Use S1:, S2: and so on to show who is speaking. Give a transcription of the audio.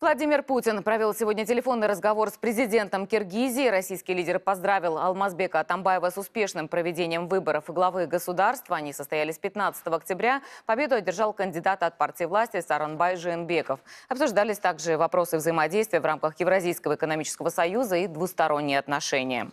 S1: Владимир Путин провел сегодня телефонный разговор с президентом Киргизии. Российский лидер поздравил Алмазбека Атамбаева с успешным проведением выборов главы государства. Они состоялись 15 октября. Победу одержал кандидат от партии власти Саранбай Жиенбеков. Обсуждались также вопросы взаимодействия в рамках Евразийского экономического союза и двусторонние отношения.